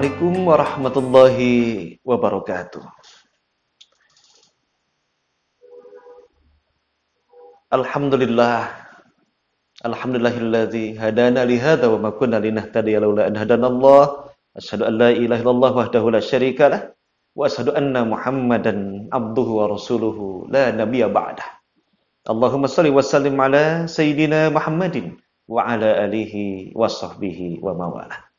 Assalamualaikum warahmatullahi wabarakatuh. Alhamdulillah Alhamdulillahilladzi hadana li hadza wa ma kunna linahtadiya laula an hadanallah. Asyhadu an la ilaha illallah wahdahu la syarikalah wa asyhadu anna Muhammadan abduhu wa rasuluhu la nabiyya ba'dah. Allahumma salli wa sallim ala sayyidina Muhammadin wa ala alihi wa sahbihi wa mawalah.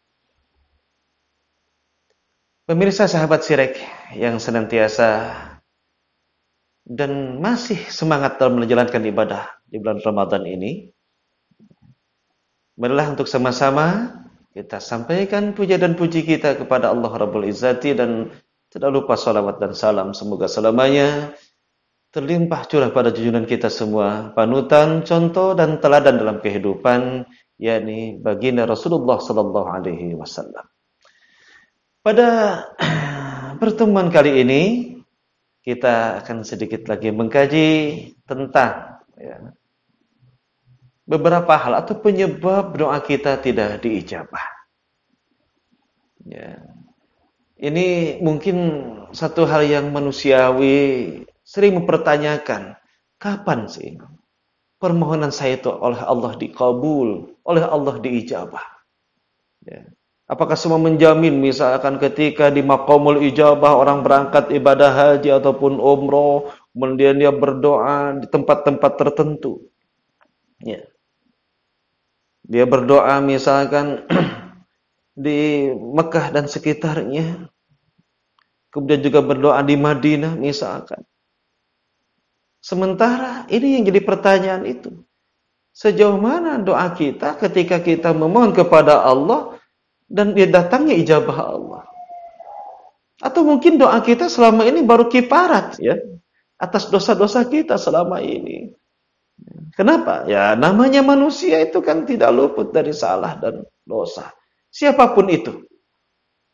Pemirsa sahabat Sirek yang senantiasa dan masih semangat dalam menjalankan ibadah di bulan Ramadan ini, marilah untuk sama-sama kita sampaikan puja dan puji kita kepada Allah Rabbul Izzati dan tidak lupa salawat dan salam. Semoga selamanya terlimpah curah pada junjungan kita semua, panutan, contoh, dan teladan dalam kehidupan, yakni baginda Rasulullah Sallallahu Alaihi Wasallam. Pada pertemuan kali ini kita akan sedikit lagi mengkaji tentang ya, beberapa hal atau penyebab doa kita tidak diijabah. Ya. Ini mungkin satu hal yang manusiawi sering mempertanyakan, kapan sih permohonan saya itu oleh Allah dikabul, oleh Allah diijabah? Ya. Apakah semua menjamin misalkan ketika di makomul ijabah orang berangkat ibadah haji ataupun umroh, kemudian dia berdoa di tempat-tempat tertentu. Ya. Dia berdoa misalkan di Mekah dan sekitarnya. Kemudian juga berdoa di Madinah misalkan. Sementara ini yang jadi pertanyaan itu. Sejauh mana doa kita ketika kita memohon kepada Allah dan dia ya, datangnya ijabah Allah. Atau mungkin doa kita selama ini baru kiparat ya atas dosa-dosa kita selama ini. Kenapa? Ya namanya manusia itu kan tidak luput dari salah dan dosa. Siapapun itu.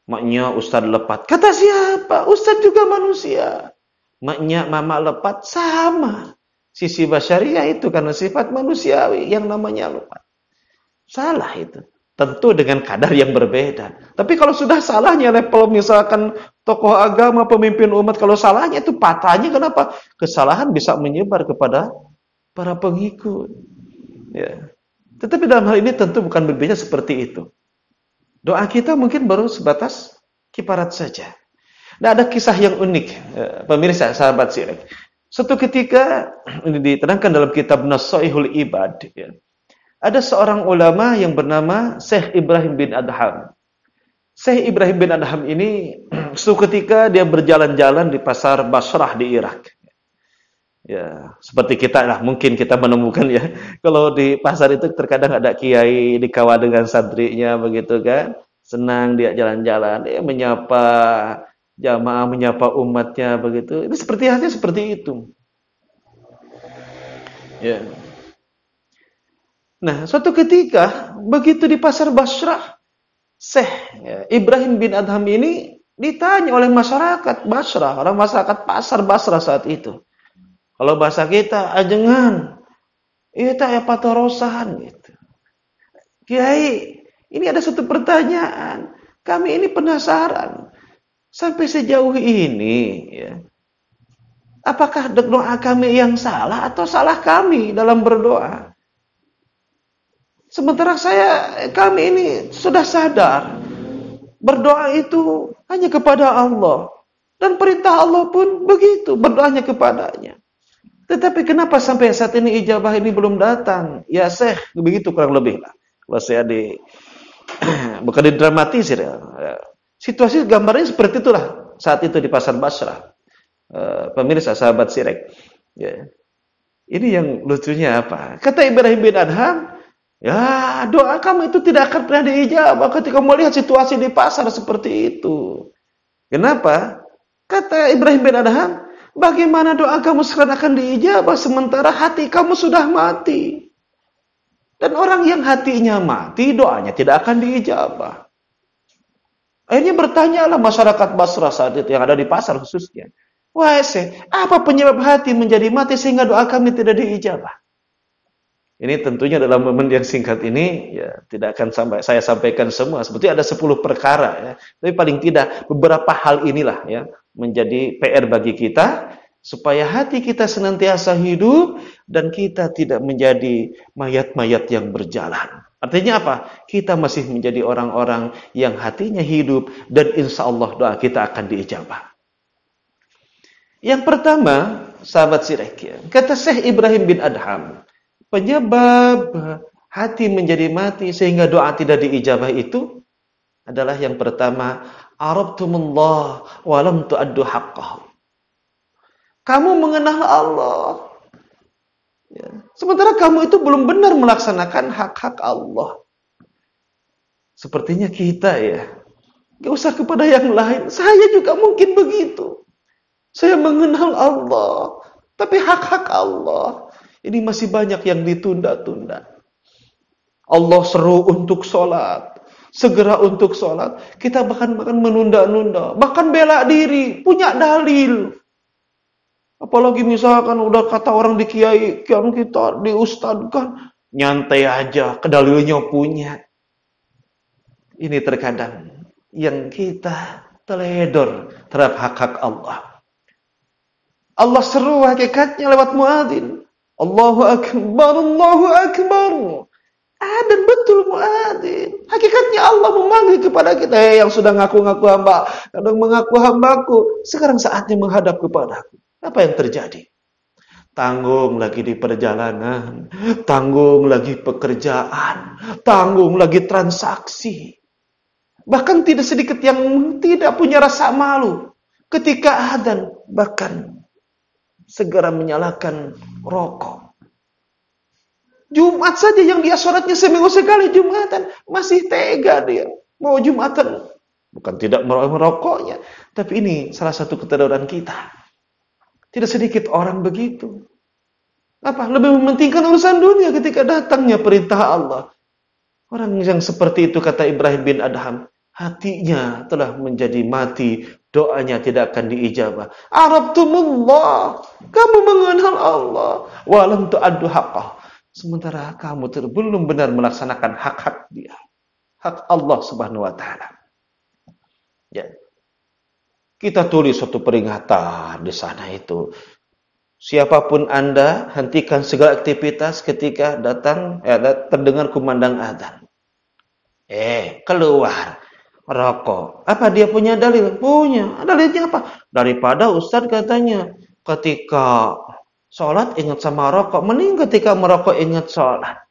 Maknya Ustaz lepat. Kata siapa? Ustaz juga manusia. Maknya mama lepat sama. Sisi basyariah itu karena sifat manusiawi yang namanya lepat. Salah itu. Tentu dengan kadar yang berbeda. Tapi kalau sudah salahnya level misalkan tokoh agama, pemimpin umat, kalau salahnya itu patahnya kenapa? Kesalahan bisa menyebar kepada para pengikut. Ya. Tetapi dalam hal ini tentu bukan berbeda seperti itu. Doa kita mungkin baru sebatas kiparat saja. Nah, ada kisah yang unik, ya, pemirsa sahabat sirik. Satu ketika ini diterangkan dalam kitab Nasaihul Ibad, ya. Ada seorang ulama yang bernama Syekh Ibrahim bin Adham. Syekh Ibrahim bin Adham ini suatu ketika dia berjalan-jalan di pasar Basrah di Irak. Ya, seperti kita lah mungkin kita menemukan ya. Kalau di pasar itu terkadang ada kiai dikawal dengan santrinya begitu kan. Senang dia jalan-jalan, dia menyapa jamaah, menyapa umatnya begitu. Ini seperti hanya seperti itu. Ya. Nah, suatu ketika begitu di pasar Basrah, Syekh ya, Ibrahim bin Adham ini ditanya oleh masyarakat Basrah, orang masyarakat pasar Basrah saat itu. Kalau bahasa kita, ajengan, itu iya ya patorosan gitu. Kiai, ini ada satu pertanyaan. Kami ini penasaran. Sampai sejauh ini, ya, apakah doa kami yang salah atau salah kami dalam berdoa? Sementara saya kami ini sudah sadar berdoa itu hanya kepada Allah dan perintah Allah pun begitu berdoanya kepadanya. Tetapi kenapa sampai saat ini ijabah ini belum datang? Ya Syekh, begitu kurang lebih lah. Kalau saya di bukan dramatisir ya. ya. Situasi gambarnya seperti itulah saat itu di Pasar Basrah. Eh, pemirsa sahabat Sirek. Ya. Ini yang lucunya apa? Kata Ibrahim bin Adham, Ya, doa kamu itu tidak akan pernah diijabah ketika melihat situasi di pasar seperti itu. Kenapa? Kata Ibrahim bin Adham, bagaimana doa kamu sekarang akan diijabah sementara hati kamu sudah mati? Dan orang yang hatinya mati, doanya tidak akan diijabah. Akhirnya bertanyalah masyarakat Basra saat itu yang ada di pasar khususnya. Wah, apa penyebab hati menjadi mati sehingga doa kami tidak diijabah? Ini tentunya dalam momen yang singkat ini ya tidak akan sampai saya sampaikan semua. Sebetulnya ada 10 perkara ya. Tapi paling tidak beberapa hal inilah ya menjadi PR bagi kita supaya hati kita senantiasa hidup dan kita tidak menjadi mayat-mayat yang berjalan. Artinya apa? Kita masih menjadi orang-orang yang hatinya hidup dan insya Allah doa kita akan diijabah. Yang pertama, sahabat sirek, kata Syekh Ibrahim bin Adham, penyebab hati menjadi mati sehingga doa tidak diijabah itu adalah yang pertama arabtumullah wa lam tuaddu haqqahu. Kamu mengenal Allah. Ya. Sementara kamu itu belum benar melaksanakan hak-hak Allah. Sepertinya kita ya. Gak usah kepada yang lain. Saya juga mungkin begitu. Saya mengenal Allah. Tapi hak-hak Allah ini masih banyak yang ditunda-tunda. Allah seru untuk sholat. Segera untuk sholat. Kita bahkan-bahkan menunda-nunda. Bahkan bela diri. Punya dalil. Apalagi misalkan udah kata orang di kiai, kian kita diustadkan. Nyantai aja, kedalilnya punya. Ini terkadang yang kita teledor terhadap hak-hak Allah. Allah seru hakikatnya lewat muadzin. Allahu Akbar, Allahu Akbar. Ada betul muadzin. Hakikatnya Allah memanggil kepada kita hey, eh, yang sudah ngaku-ngaku hamba, kadang mengaku hambaku. Sekarang saatnya menghadap kepadaku. Apa yang terjadi? Tanggung lagi di perjalanan, tanggung lagi pekerjaan, tanggung lagi transaksi. Bahkan tidak sedikit yang tidak punya rasa malu ketika adan bahkan segera menyalakan rokok. Jumat saja yang dia sholatnya seminggu sekali Jumatan masih tega dia mau Jumatan bukan tidak merokoknya tapi ini salah satu keteladanan kita tidak sedikit orang begitu apa lebih mementingkan urusan dunia ketika datangnya perintah Allah orang yang seperti itu kata Ibrahim bin Adham hatinya telah menjadi mati, doanya tidak akan diijabah. Arabtumullah, kamu mengenal Allah, walam tu'addu haqqah. Sementara kamu belum benar melaksanakan hak-hak dia. Hak Allah subhanahu wa ta'ala. Ya. Kita tulis suatu peringatan di sana itu. Siapapun Anda, hentikan segala aktivitas ketika datang ya, terdengar kumandang adhan. Eh, keluar rokok. Apa dia punya dalil? Punya. Dalilnya apa? Daripada Ustaz katanya ketika sholat ingat sama rokok. Mending ketika merokok ingat sholat.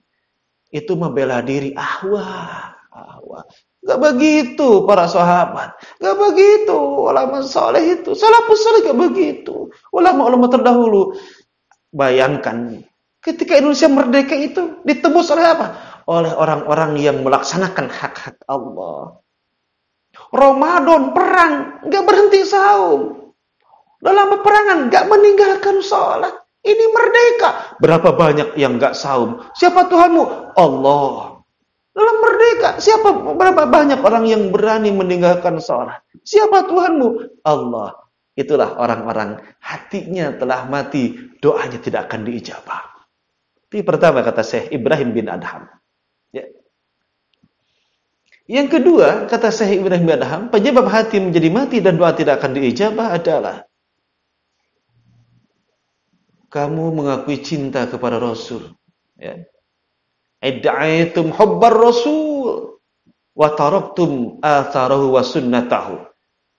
Itu membela diri. Ah wah. Ah, wah. Gak begitu para sahabat. Gak begitu ulama soleh itu. salah soleh gak begitu. Ulama-ulama terdahulu. Bayangkan ketika Indonesia merdeka itu ditebus oleh apa? Oleh orang-orang yang melaksanakan hak-hak Allah. Ramadan perang, nggak berhenti saum. Dalam peperangan nggak meninggalkan sholat. Ini merdeka. Berapa banyak yang nggak saum? Siapa Tuhanmu? Allah. Dalam merdeka, siapa berapa banyak orang yang berani meninggalkan sholat? Siapa Tuhanmu? Allah. Itulah orang-orang hatinya telah mati, doanya tidak akan diijabah. Itu pertama kata Syekh Ibrahim bin Adham. Yang kedua, kata Syekh Ibn bin Adham, penyebab hati menjadi mati dan doa tidak akan diijabah adalah kamu mengakui cinta kepada Rasul. Ya. Idda'aitum hubbar Rasul wa taraktum atharahu wa sunnatahu.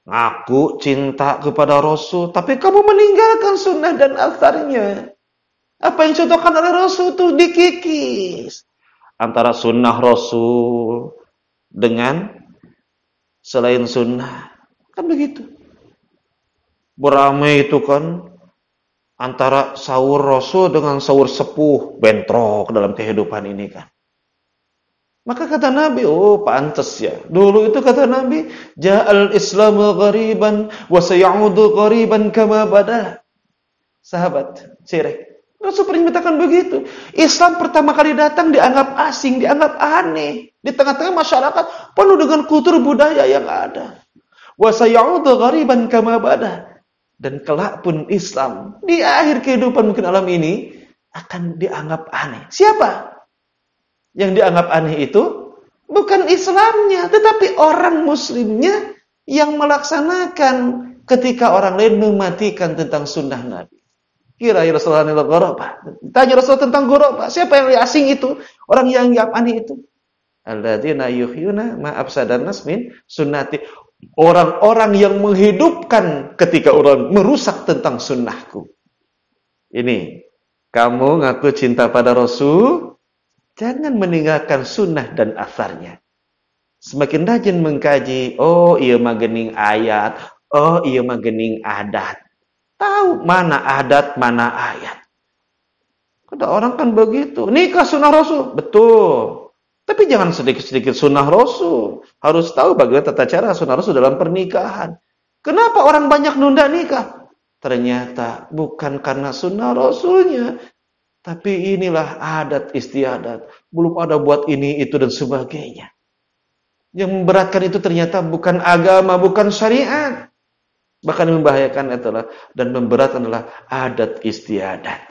Ngaku cinta kepada Rasul, tapi kamu meninggalkan sunnah dan asarnya. Apa yang contohkan oleh Rasul itu dikikis. Antara sunnah Rasul, dengan selain sunnah. Kan begitu. Beramai itu kan antara sahur rasul dengan sahur sepuh bentrok dalam kehidupan ini kan. Maka kata Nabi, oh pantas ya. Dulu itu kata Nabi, ja'al Islamu ghariban wa sayaudu ghariban kama badal Sahabat, sirek. Rasul pernah begitu. Islam pertama kali datang dianggap asing, dianggap aneh. Di tengah-tengah masyarakat penuh dengan kultur budaya yang ada. Wa sayaudu ghariban kama bada. Dan kelak pun Islam di akhir kehidupan mungkin alam ini akan dianggap aneh. Siapa? Yang dianggap aneh itu bukan Islamnya, tetapi orang muslimnya yang melaksanakan ketika orang lain mematikan tentang sunnah Nabi. Kira ya Rasulullah Goroba. Tanya Rasulullah tentang Goroba. Siapa yang asing itu? Orang yang aneh itu. Alladzina yuhyuna ma afsadannas min sunnati. Orang-orang yang menghidupkan ketika orang merusak tentang sunnahku. Ini, kamu ngaku cinta pada Rasul, jangan meninggalkan sunnah dan asarnya. Semakin rajin mengkaji, oh iya magening ayat, oh iya magening adat. Tahu mana adat, mana ayat. Ada orang kan begitu. Nikah sunnah Rasul. Betul. Tapi jangan sedikit-sedikit sunnah Rasul. Harus tahu bagaimana tata cara sunnah Rasul dalam pernikahan. Kenapa orang banyak nunda nikah? Ternyata bukan karena sunnah Rasulnya. Tapi inilah adat istiadat. Belum ada buat ini, itu, dan sebagainya. Yang memberatkan itu ternyata bukan agama, bukan syariat. Bahkan membahayakan adalah dan memberatkan adalah adat istiadat.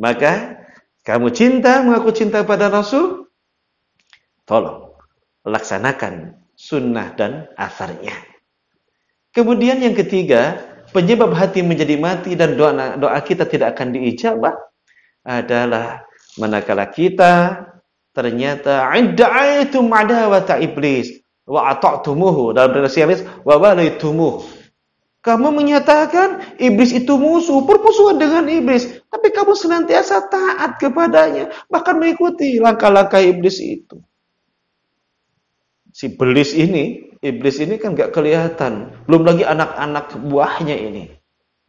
Maka kamu cinta, mengaku cinta pada Rasul, Tolong laksanakan sunnah dan asarnya. Kemudian yang ketiga, penyebab hati menjadi mati dan doa doa kita tidak akan diijabah adalah manakala kita ternyata ada'aitu madawata iblis wa ata'tumuhu dalam bahasa Syaris wa walaitumuhu kamu menyatakan iblis itu musuh permusuhan dengan iblis tapi kamu senantiasa taat kepadanya bahkan mengikuti langkah-langkah iblis itu si iblis ini, iblis ini kan gak kelihatan. Belum lagi anak-anak buahnya ini.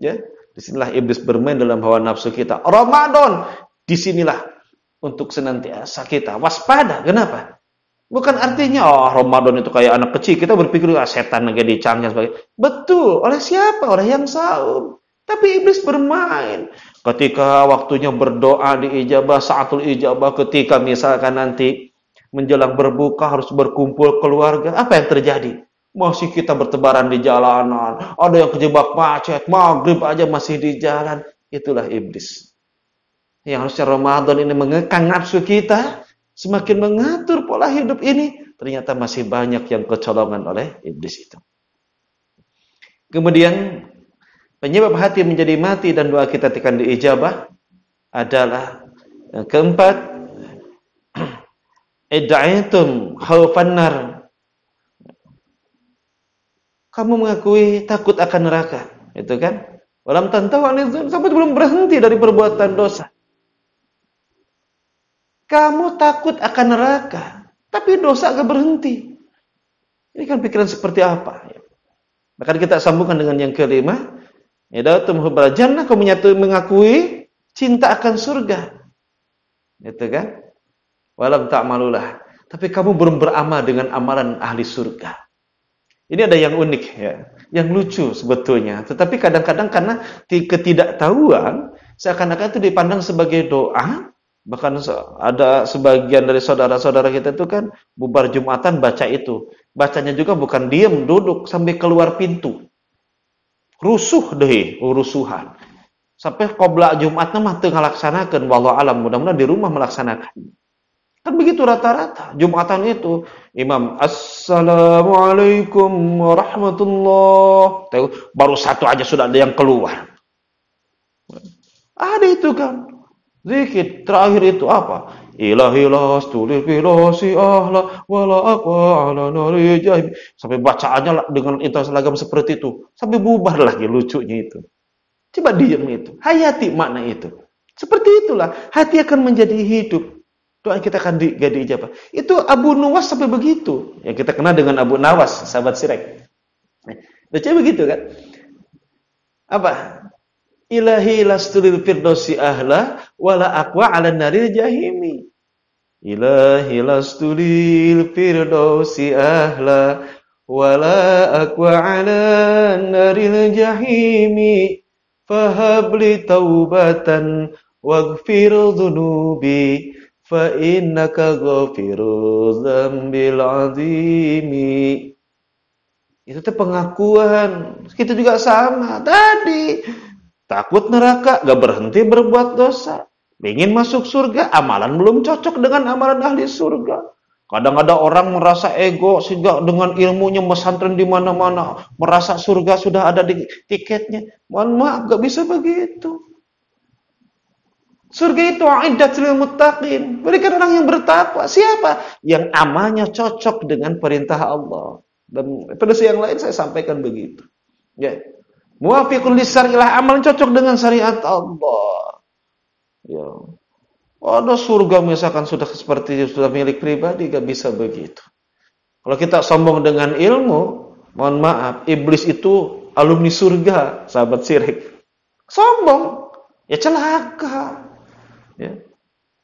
Ya, disinilah iblis bermain dalam hawa nafsu kita. Ramadan, disinilah untuk senantiasa kita waspada. Kenapa? Bukan artinya oh Ramadan itu kayak anak kecil kita berpikir ah, setan lagi dicangnya sebagai betul oleh siapa Oleh yang sahur. Tapi iblis bermain. Ketika waktunya berdoa di ijabah, saatul ijabah, ketika misalkan nanti menjelang berbuka harus berkumpul keluarga. Apa yang terjadi? Masih kita bertebaran di jalanan. Ada yang kejebak macet, maghrib aja masih di jalan. Itulah iblis. Yang harusnya Ramadan ini mengekang nafsu kita, semakin mengatur pola hidup ini, ternyata masih banyak yang kecolongan oleh iblis itu. Kemudian penyebab hati menjadi mati dan doa kita akan diijabah adalah eh, keempat Idda'aitum khawfan nar. Kamu mengakui takut akan neraka, itu kan? Walam tantau anizun sampai belum berhenti dari perbuatan dosa. Kamu takut akan neraka, tapi dosa gak berhenti. Ini kan pikiran seperti apa? Bahkan kita sambungkan dengan yang kelima, Idatum hubal jannah, kamu menyatu mengakui cinta akan surga. Itu kan? Walam tak malulah. Tapi kamu belum beramal dengan amalan ahli surga. Ini ada yang unik ya, yang lucu sebetulnya. Tetapi kadang-kadang karena ketidaktahuan, seakan-akan itu dipandang sebagai doa. Bahkan ada sebagian dari saudara-saudara kita itu kan bubar Jumatan baca itu. Bacanya juga bukan diam, duduk sampai keluar pintu. Rusuh deh, urusuhan. Oh, sampai kobla Jumatnya mah tengah laksanakan. Walau alam, mudah-mudahan di rumah melaksanakan. Kan begitu rata-rata Jumatan itu imam assalamualaikum warahmatullah baru satu aja sudah ada yang keluar. Ada itu kan. Zikir terakhir itu apa? Ilahi tulis bilasi ahla wala aqwa ala nari jahim. Sampai bacaannya dengan intonasi lagam seperti itu. Sampai bubar lagi lucunya itu. Coba diam itu. Hayati makna itu. Seperti itulah. Hati akan menjadi hidup doa kita akan di, gak Itu Abu Nuwas sampai begitu. Ya kita kenal dengan Abu Nawas, sahabat Sirek. Nah, Baca begitu kan? Apa? Ilahi lastulil firdosi ahla wala akwa ala naril jahimi. Ilahi lastulil firdosi ahla wala akwa ala naril jahimi. Fahabli taubatan waghfir dhunubi فإنك غفير zambil azimi itu tuh pengakuan kita juga sama tadi takut neraka gak berhenti berbuat dosa ingin masuk surga amalan belum cocok dengan amalan ahli surga kadang ada orang merasa ego sehingga dengan ilmunya mesantren di mana-mana merasa surga sudah ada di tiketnya mohon maaf gak bisa begitu Surga itu iddatul muttaqin. Berikan orang yang bertakwa. Siapa? Yang amalnya cocok dengan perintah Allah. Dan pada yang lain saya sampaikan begitu. Ya. lisan lisarilah amal cocok dengan syariat Allah. Ya. Ada surga misalkan sudah seperti sudah milik pribadi gak bisa begitu. Kalau kita sombong dengan ilmu, mohon maaf, iblis itu alumni surga, sahabat sirik. Sombong, ya celaka. Ya.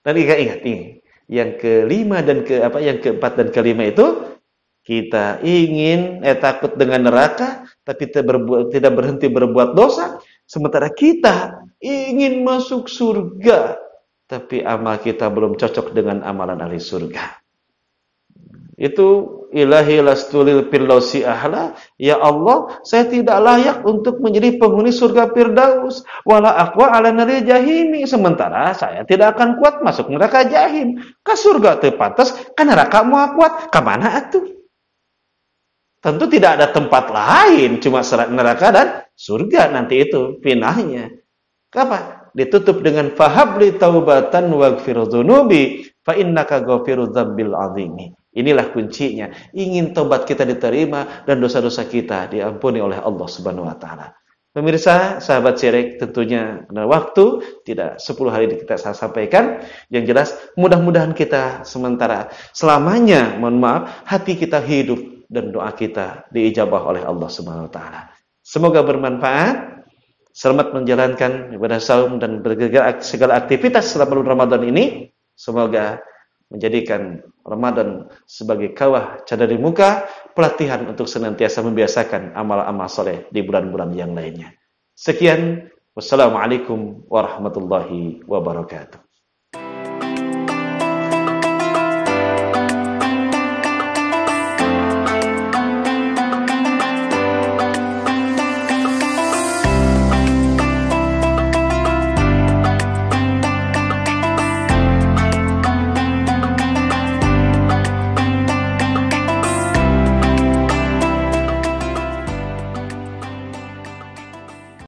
Tadi kita ingat ini. Yang kelima dan ke apa yang keempat dan kelima itu kita ingin eh takut dengan neraka tapi berbuat, tidak berhenti berbuat dosa sementara kita ingin masuk surga tapi amal kita belum cocok dengan amalan ahli surga. Itu ilahi lastulil firdausi ahla ya Allah saya tidak layak untuk menjadi penghuni surga firdaus wala aqwa ala nari jahimi sementara saya tidak akan kuat masuk neraka jahim ke surga tepatas ke neraka mau kuat ke mana atuh tentu tidak ada tempat lain cuma serat neraka dan surga nanti itu pinahnya apa ditutup dengan fahabli taubatan waghfir dzunubi fa innaka ghafirudz dzambil azimi Inilah kuncinya. Ingin tobat kita diterima dan dosa-dosa kita diampuni oleh Allah Subhanahu wa taala. Pemirsa, sahabat sirik tentunya ada waktu, tidak 10 hari kita saya sampaikan. Yang jelas, mudah-mudahan kita sementara selamanya, mohon maaf, hati kita hidup dan doa kita diijabah oleh Allah Subhanahu wa taala. Semoga bermanfaat. Selamat menjalankan ibadah saum dan bergerak segala aktivitas selama bulan Ramadan ini. Semoga menjadikan Ramadan sebagai kawah cadari muka, pelatihan untuk senantiasa membiasakan amal-amal soleh di bulan-bulan yang lainnya. Sekian, wassalamualaikum warahmatullahi wabarakatuh.